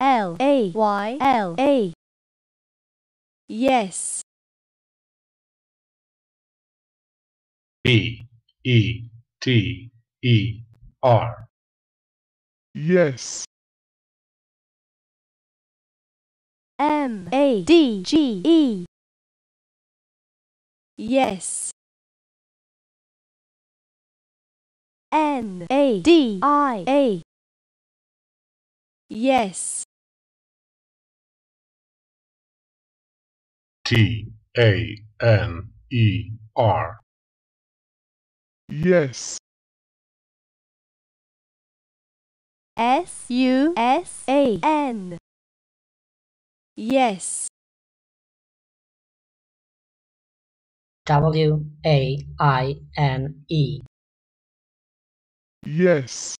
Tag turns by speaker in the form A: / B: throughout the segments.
A: L A Y L A. Yes. B E T E R. Yes. M A D G E. Yes. N A D I A. Yes. T A N E R. Yes. S U S A N. Yes. W A I N E. Yes.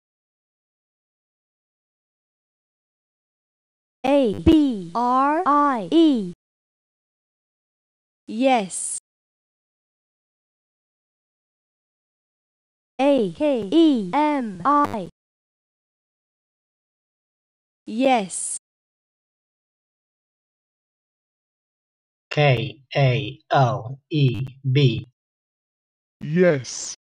A: A B R I E. Yes. A K E M I. Yes. K A L E B. Yes.